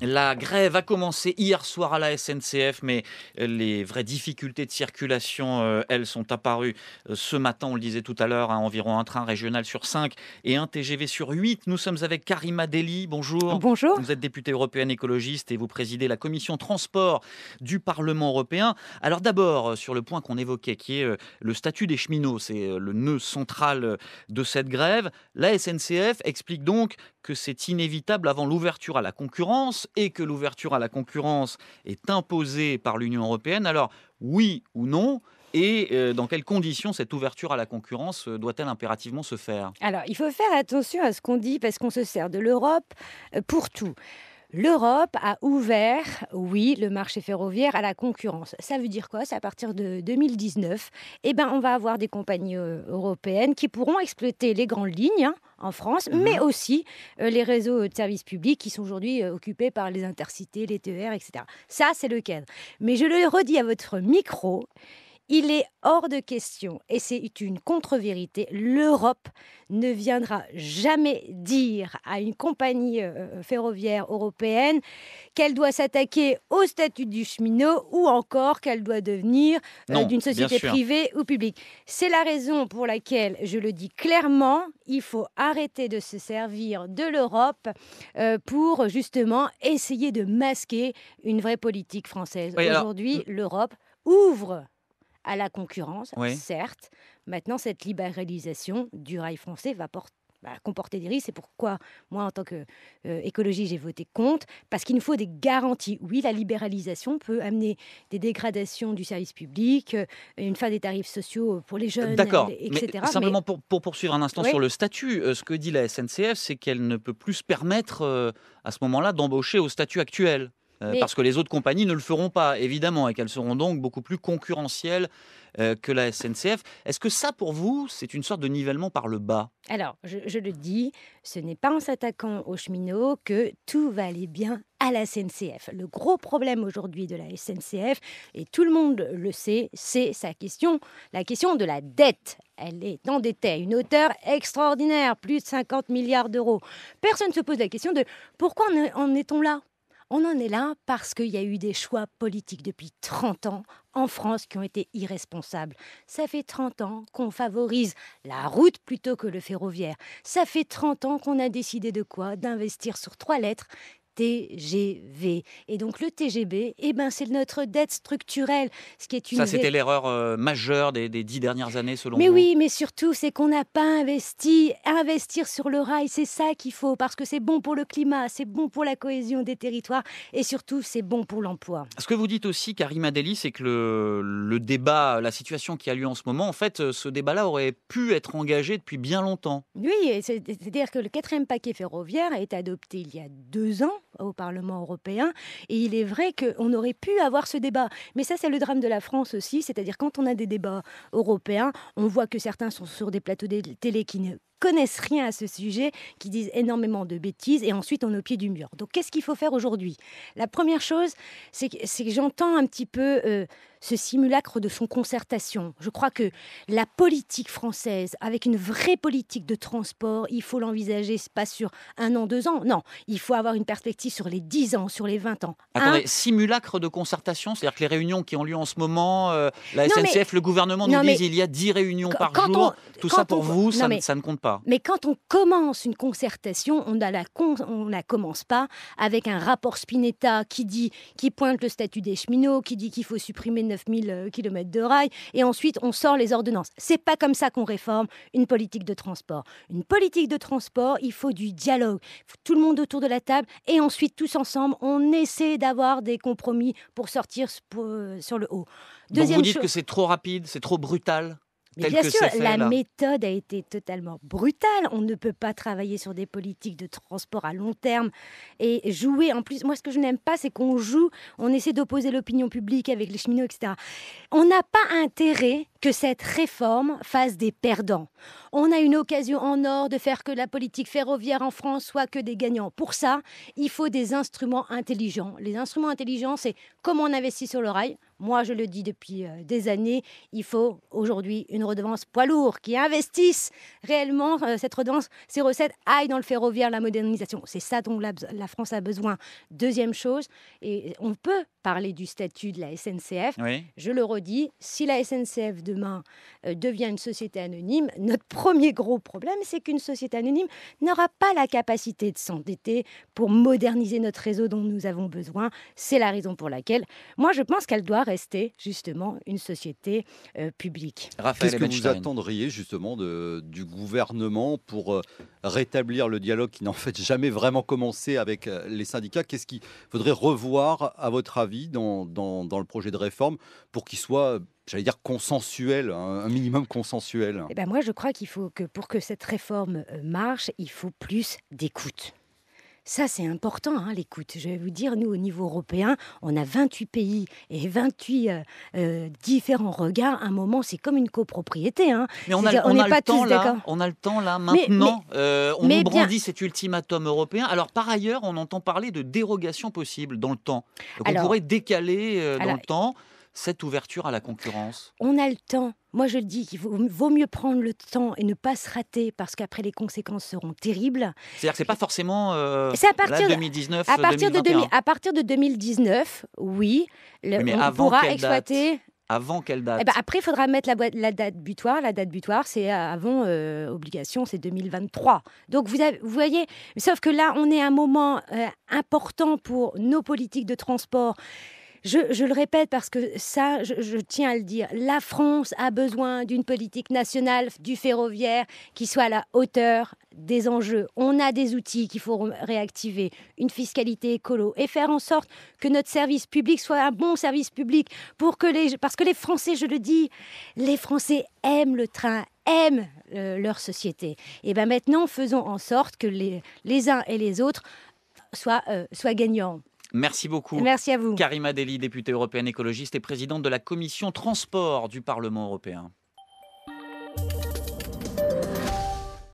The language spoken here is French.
La grève a commencé hier soir à la SNCF, mais euh, les vraies difficultés de circulation, euh, elles, sont apparues euh, ce matin. On le disait tout à l'heure, à environ un train régional sur 5 et un TGV sur 8. Nous sommes avec Karima Deli. Bonjour. Bonjour. Vous êtes députée européenne écologiste et vous présidez la commission transport du Parlement européen. Alors d'abord, sur le point qu'on évoquait, qui est le statut des cheminots, c'est le nœud central de cette grève. La SNCF explique donc que c'est inévitable avant l'ouverture à la concurrence et que l'ouverture à la concurrence est imposée par l'Union européenne. Alors, oui ou non, et euh, dans quelles conditions cette ouverture à la concurrence euh, doit-elle impérativement se faire Alors, il faut faire attention à ce qu'on dit parce qu'on se sert de l'Europe euh, pour tout. L'Europe a ouvert, oui, le marché ferroviaire à la concurrence. Ça veut dire quoi C'est à partir de 2019, eh ben, on va avoir des compagnies euh, européennes qui pourront exploiter les grandes lignes hein, en France, mhm. mais aussi euh, les réseaux de services publics qui sont aujourd'hui euh, occupés par les intercités, les TER, etc. Ça, c'est le cadre. Mais je le redis à votre micro, il est hors de question, et c'est une contre-vérité, l'Europe ne viendra jamais dire à une compagnie euh, euh, ferroviaire européenne qu'elle doit s'attaquer au statut du cheminot ou encore qu'elle doit devenir euh, d'une société privée ou publique. C'est la raison pour laquelle, je le dis clairement, il faut arrêter de se servir de l'Europe pour justement essayer de masquer une vraie politique française. Aujourd'hui, l'Europe ouvre à la concurrence, certes. Maintenant, cette libéralisation du rail français va comporter des risques. C'est pourquoi, moi, en tant qu'écologie, euh, j'ai voté contre, parce qu'il nous faut des garanties. Oui, la libéralisation peut amener des dégradations du service public, euh, une fin des tarifs sociaux pour les jeunes, etc. simplement Pour, poursuivre un instant sur le statut, euh, ce que dit la SNCF, c'est qu'elle ne peut plus se permettre à ce moment-là d'embaucher au statut actuel. Euh, parce que les autres compagnies ne le feront pas, évidemment, et qu'elles seront donc beaucoup plus concurrentielles euh, que la SNCF. Est-ce que ça, pour vous, c'est une sorte de nivellement par le bas Alors, je, je le dis, ce n'est pas en s'attaquant aux cheminots que tout va aller bien à la SNCF. Le gros problème aujourd'hui de la SNCF, et tout le monde le sait, c'est sa question, la question de la dette. Elle est endettée à une hauteur extraordinaire, plus de 50 milliards d'euros. Personne ne se pose la question de pourquoi en est-on là on en est là parce qu'il y a eu des choix politiques depuis 30 ans en France qui ont été irresponsables. Ça fait 30 ans qu'on favorise la route plutôt que le ferroviaire. Ça fait 30 ans qu'on a décidé de quoi D'investir sur trois lettres TGV. Et donc le TGB, eh ben, c'est notre dette structurelle, ce qui est une... Ça, c'était l'erreur euh, majeure des, dix dernières années, selon mais vous. Mais oui, mais surtout, c'est qu'on n'a pas investi. Investir sur le rail, c'est ça qu'il faut, parce que c'est bon pour le climat, c'est bon pour la cohésion des territoires, et surtout, c'est bon pour l'emploi. Ce que vous dites aussi, Karim Deli, c'est que le, le débat, la situation qui a lieu en ce moment, en fait, euh, ce débat-là aurait pu être engagé depuis bien longtemps. Oui, c'est-à-dire que le quatrième paquet ferroviaire a été adopté il y a deux ans, au Parlement européen. Et il est vrai qu'on aurait pu avoir ce débat. Mais ça, c'est le drame de la France aussi. C'est-à-dire, quand on a des débats européens, on voit que certains sont sur des plateaux de télé qui ne connaissent rien à ce sujet, qui disent énormément de bêtises et ensuite on est au pied du mur. Donc qu'est-ce qu'il faut faire aujourd'hui La première chose, c'est que, que j'entends un petit peu euh, ce simulacre de son concertation. Je crois que la politique française, avec une vraie politique de transport, il faut l'envisager, pas sur un an, deux ans, non. Il faut avoir une perspective sur les 10 ans, sur les 20 ans. Attendez, simulacre de concertation, c'est-à-dire que les réunions qui ont lieu en ce moment, euh, la SNCF, le gouvernement nous disent il y a dix réunions par jour, tout ça pour vous, ça ne compte pas. Mais quand on commence une concertation, on ne la, commence pas avec un rapport Spinetta qui dit, qui pointe le statut des cheminots, qui dit qu'il faut supprimer 9000 euh, km de rail, et ensuite on sort les ordonnances. C'est pas comme ça qu'on réforme une politique de transport. Une politique de transport, il faut du dialogue, tout le monde autour de la table, et ensuite tous ensemble, on essaie d'avoir des compromis pour sortir euh, sur le haut. Donc vous dites que c'est trop rapide, c'est trop brutal bien sûr, la méthode a été totalement brutale. On ne peut pas travailler sur des politiques de transport à long terme et jouer. En plus, moi, ce que je n'aime pas, c'est qu'on joue, on essaie d'opposer l'opinion publique avec les cheminots, etc. On n'a pas intérêt que cette réforme fasse des perdants. On a une occasion en or de faire que la politique ferroviaire en France soit que des gagnants. Pour ça, il faut des instruments intelligents. Les instruments intelligents, c'est comment on investit sur le rail. Moi, je le dis depuis euh, des années, il faut aujourd'hui une redevance poids lourd qui investisse réellement euh, cette redevance, ces recettes aillent dans le ferroviaire, la modernisation. C'est ça dont la, France a besoin. Deuxième chose, et on peut parler du statut de la SNCF. Je le redis, si la SNCF demain euh, devient une société anonyme, notre premier gros problème, c'est qu'une société anonyme n'aura pas la capacité de s'endetter pour moderniser notre réseau dont nous avons besoin. C'est la raison pour laquelle, moi, je pense qu'elle doit rester justement une société euh, publique. Qu'est-ce que vous attendriez justement du gouvernement pour euh, rétablir le dialogue qui n'en fait jamais vraiment commencé avec euh, les syndicats Qu'est-ce qu'il faudrait revoir, à votre avis, dans, le projet de réforme pour qu'il soit j'allais dire consensuel, hein, un minimum consensuel. Et eh ben moi, je crois qu'il faut que pour que cette réforme marche, il faut plus d'écoute. Ça, c'est important, hein, l'écoute. Je vais vous dire, nous, au niveau européen, on a 28 pays et 28 euh, euh, différents regards. À un moment, c'est comme une copropriété. Hein. Mais on a, on a pas le temps, là, on a le temps, là, maintenant. Euh, on brandit cet ultimatum européen. Alors, par ailleurs, on entend parler de dérogations possibles dans le temps. on pourrait décaler dans le temps cette ouverture à la concurrence On a le temps. Moi, je le dis qu'il vaut mieux prendre le temps et ne pas se rater parce qu'après, les conséquences seront terribles. C'est-à-dire que ce n'est pas forcément euh, C'est à partir 2019, à partir de De, à partir de 2019, oui, le, on pourra exploiter... avant quelle eh date ben, Après, il faudra mettre la, la, date butoir. La date butoir, c'est euh, avant euh, obligation, c'est 2023. Donc, vous, vous, voyez, sauf que là, on est à un moment important pour nos politiques de transport je, le répète parce que ça, je, tiens à le dire, la France a besoin d'une politique nationale du ferroviaire qui soit à la hauteur des enjeux. On a des outils qu'il faut réactiver, une fiscalité écolo et faire en sorte que notre service public soit un bon service public pour que les, parce que les Français, je le dis, les Français aiment le train, aiment euh, leur société. Et eh bien maintenant, faisons en sorte que les, uns et les autres soient euh, gagnants. Merci beaucoup. Merci à vous. Karima Deli, députée européenne écologiste et présidente de la commission transport du Parlement européen.